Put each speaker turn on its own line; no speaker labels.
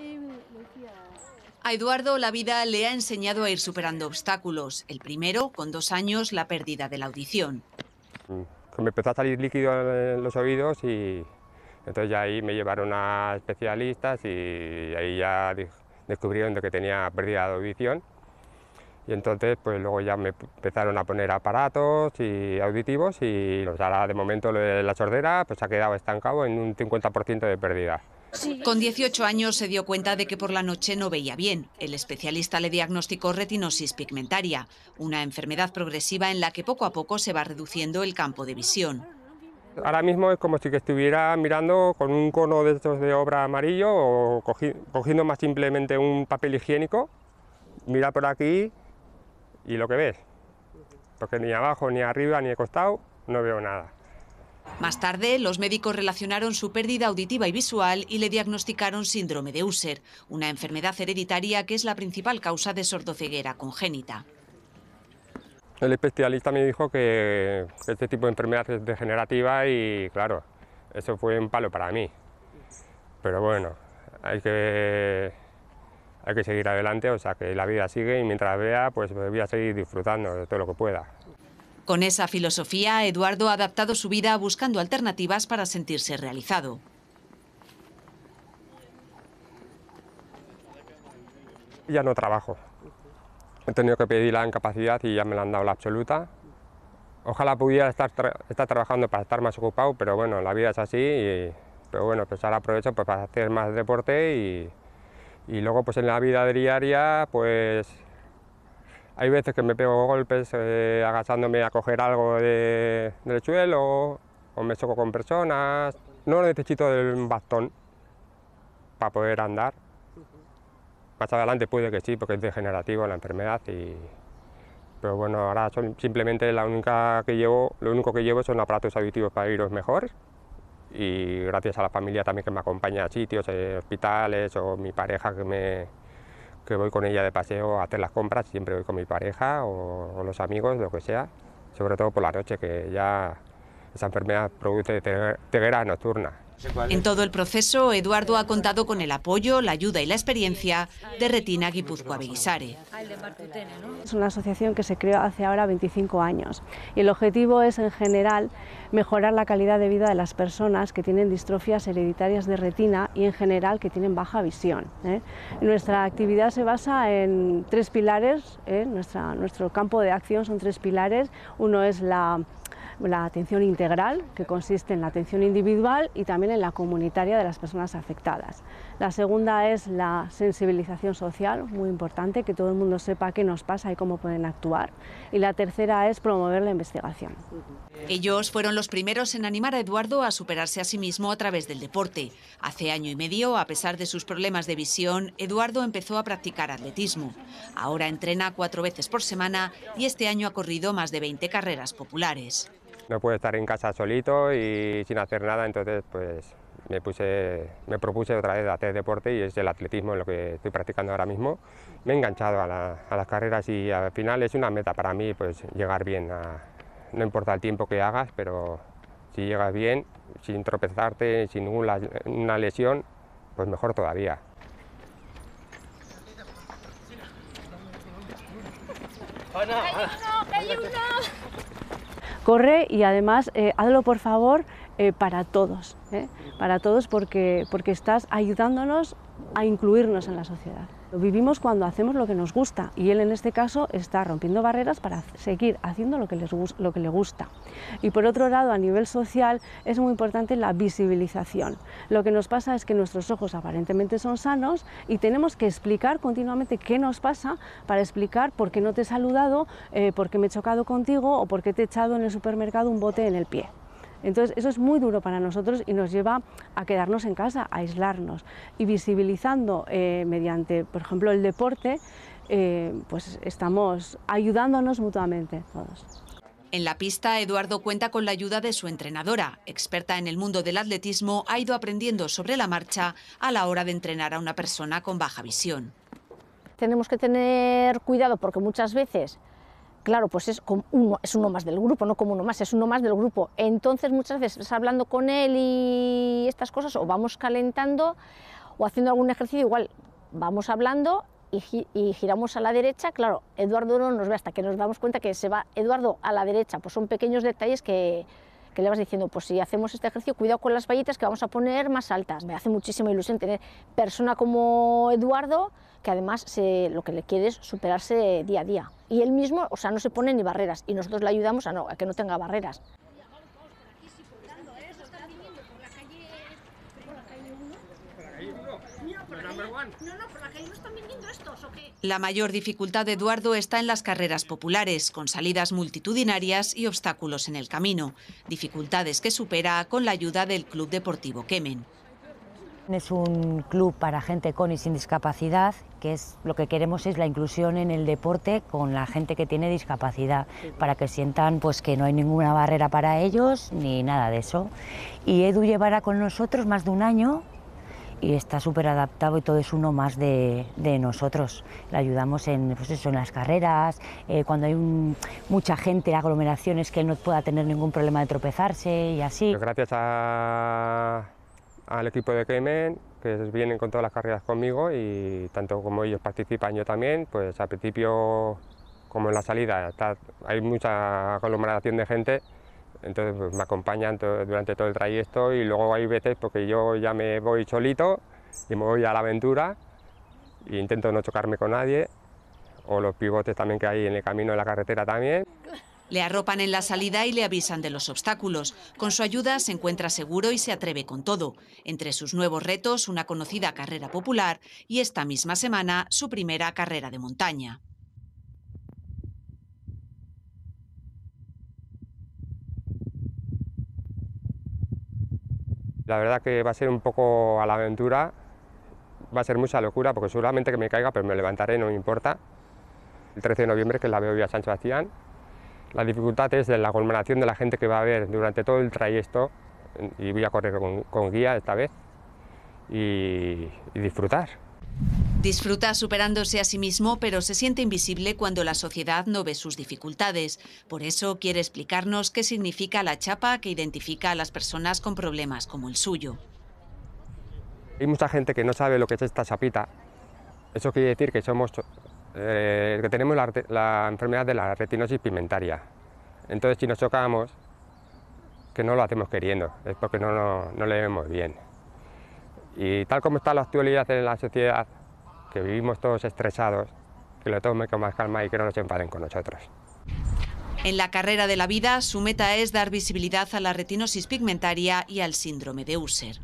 Eh,
a Eduardo la vida le ha enseñado a ir superando obstáculos. El primero, con dos años, la pérdida de la audición.
Mm, me empezó a salir líquido en los oídos y entonces ya ahí me llevaron a especialistas y ahí ya descubrieron que tenía pérdida de audición. Y entonces pues luego ya me empezaron a poner aparatos y auditivos y ahora de momento la sordera pues ha quedado estancado en un 50% de pérdida.
Con 18 años se dio cuenta de que por la noche no veía bien. El especialista le diagnosticó retinosis pigmentaria, una enfermedad progresiva en la que poco a poco se va reduciendo el campo de visión.
Ahora mismo es como si estuviera mirando con un cono de estos de obra amarillo o cogiendo más simplemente un papel higiénico, mira por aquí y lo que ves, porque ni abajo, ni arriba, ni de costado no veo nada.
Más tarde, los médicos relacionaron su pérdida auditiva y visual y le diagnosticaron síndrome de User, una enfermedad hereditaria que es la principal causa de sordoceguera congénita.
El especialista me dijo que este tipo de enfermedad es degenerativa y claro, eso fue un palo para mí. Pero bueno, hay que, hay que seguir adelante, o sea que la vida sigue y mientras vea, pues voy a seguir disfrutando de todo lo que pueda.
Con esa filosofía, Eduardo ha adaptado su vida buscando alternativas para sentirse realizado.
Ya no trabajo. He tenido que pedir la incapacidad y ya me la han dado la absoluta. Ojalá pudiera estar, trabajando para estar más ocupado, pero bueno, la vida es así. pero bueno, pues ahora aprovecho pues, para hacer más deporte y, y luego pues en la vida diaria pues hay veces que me pego golpes eh, agachándome a coger algo de, del suelo o me choco con personas. No necesito del bastón para poder andar. Más adelante puede que sí, porque es degenerativo la enfermedad Pero bueno, ahora son simplemente la única que llevo, lo único que llevo son aparatos auditivos para iros mejor y gracias a la familia también que me acompaña a sitios, eh, hospitales o mi pareja que me, que voy con ella de paseo a hacer las compras, siempre voy con mi pareja o, los amigos, lo que sea, sobre todo por la noche, que ya esa enfermedad produce ceguera nocturna.
En todo el proceso, Eduardo ha contado con el apoyo, la ayuda y la experiencia de Retina Guipúzcoa Beguisare.
Es una asociación que se creó hace ahora 25 años y el objetivo es, en general, mejorar la calidad de vida de las personas que tienen distrofias hereditarias de retina y, en general, que tienen baja visión. ¿eh? Nuestra actividad se basa en tres pilares, ¿eh? Nuestra, nuestro campo de acción son tres pilares. Uno es la, la atención integral, que consiste en la atención individual y también en la comunitaria de las personas afectadas. La segunda es la sensibilización social, muy importante, que todo el mundo sepa qué nos pasa y cómo pueden actuar. Y la tercera es promover la investigación.
Ellos fueron los primeros en animar a Eduardo a superarse a sí mismo a través del deporte. Hace año y medio, a pesar de sus problemas de visión, Eduardo empezó a practicar atletismo. Ahora entrena cuatro veces por semana y este año ha corrido más de 20 carreras populares.
No puedo estar en casa solito y sin hacer nada, entonces pues me, me propuse otra vez hacer deporte y es el atletismo lo que estoy practicando ahora mismo. Me he enganchado a, las carreras y al final es una meta para mí pues llegar bien, no importa el tiempo que hagas, pero si llegas bien, sin tropezarte, sin ninguna una lesión, pues mejor
todavía corre y además eh, hazlo por favor eh, para todos, ¿eh? para todos porque, porque estás ayudándonos a incluirnos en la sociedad. Lo vivimos cuando hacemos lo que nos gusta y él en este caso está rompiendo barreras para seguir haciendo lo que, le gusta. Y por otro lado, a nivel social es muy importante la visibilización. Lo que nos pasa es que nuestros ojos aparentemente son sanos y tenemos que explicar continuamente qué nos pasa para explicar por qué no te he saludado, eh, por qué me he chocado contigo o por qué te he echado en el supermercado un bote en el pie. Entonces, eso es muy duro para nosotros y nos lleva a quedarnos en casa, a aislarnos. Y visibilizando eh, mediante, por ejemplo, el deporte, eh, pues estamos ayudándonos mutuamente todos.
En la pista, Eduardo cuenta con la ayuda de su entrenadora, experta en el mundo del atletismo, ha ido aprendiendo sobre la marcha a la hora de entrenar a una persona con baja visión.
Tenemos que tener cuidado porque muchas veces claro, pues es, como uno, es uno más del grupo, no como uno más, es uno más del grupo. Entonces muchas veces hablando con él y estas cosas, o vamos calentando o haciendo algún ejercicio, igual vamos hablando y, giramos a la derecha, claro, Eduardo no nos ve hasta que nos damos cuenta que se va Eduardo a la derecha, pues son pequeños detalles que, le vas diciendo, pues si hacemos este ejercicio, cuidado con las vallitas que vamos a poner más altas. Me hace muchísima ilusión tener persona como Eduardo, que además se, lo que le quiere es superarse día a día y él mismo, o sea, no se pone ni barreras y nosotros le ayudamos a, no, a que no tenga barreras.
La mayor dificultad de Eduardo está en las carreras populares, con salidas multitudinarias y obstáculos en el camino, dificultades que supera con la ayuda del Club Deportivo Kemen. Es un club para gente con y sin discapacidad, que es lo que queremos es la inclusión en el deporte con la gente que tiene discapacidad, para que sientan pues que no hay ninguna barrera para ellos ni nada de eso. Y Edu llevará con nosotros más de un año y está súper adaptado y todo es uno más de, nosotros. Le ayudamos en, pues en las carreras, eh, cuando hay mucha gente, aglomeraciones, que no pueda tener ningún problema de tropezarse y así.
Pues gracias a al equipo de Cayman, que vienen con todas las carreras conmigo y tanto como ellos participan yo también, pues al principio como en la salida hay mucha aglomeración de gente, entonces pues, me acompañan durante todo el trayecto y luego hay veces porque pues, yo ya me voy solito y me voy a la aventura e intento no chocarme con nadie, o los pivotes también que hay en el camino de la carretera también.
Le arropan en la salida y le avisan de los obstáculos. Con su ayuda se encuentra seguro y se atreve con todo. Entre sus nuevos retos, una conocida carrera popular y esta misma semana su primera carrera de montaña.
La verdad que va a ser un poco a la aventura, va a ser mucha locura, porque seguramente que me caiga, pero me levantaré, no importa. El 13 de noviembre, que la veo a San Sebastián, la dificultad es de la aglomeración de la gente que va a ver durante todo el trayecto, y voy a correr con, guía esta vez, y, y disfrutar.
Disfruta superándose a sí mismo, pero se siente invisible cuando la sociedad no ve sus dificultades. Por eso quiere explicarnos qué significa la chapa que identifica a las personas con problemas como el suyo.
Hay mucha gente que no sabe lo que es esta chapita. Eso quiere decir que somos eh, que tenemos la, enfermedad de la retinosis pigmentaria. Entonces si nos chocamos, que no lo hacemos queriendo, es porque no, no le vemos bien. Y tal como está la actualidad en la sociedad, que vivimos todos estresados, que lo tomen con más calma y que no nos enfaden con nosotros.
En la carrera de la vida, su meta es dar visibilidad a la retinosis pigmentaria y al síndrome de Usher.